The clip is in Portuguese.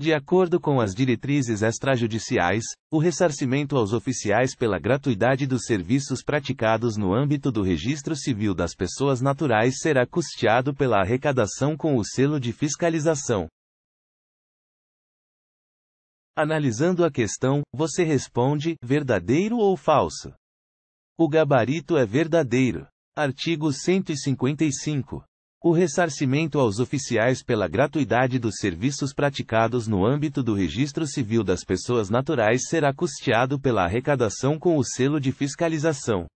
De acordo com as diretrizes extrajudiciais, o ressarcimento aos oficiais pela gratuidade dos serviços praticados no âmbito do registro civil das pessoas naturais será custeado pela arrecadação com o selo de fiscalização. Analisando a questão, você responde: verdadeiro ou falso? O gabarito é verdadeiro. Artigo 155. O ressarcimento aos oficiais pela gratuidade dos serviços praticados no âmbito do registro civil das pessoas naturais será custeado pela arrecadação com o selo de fiscalização.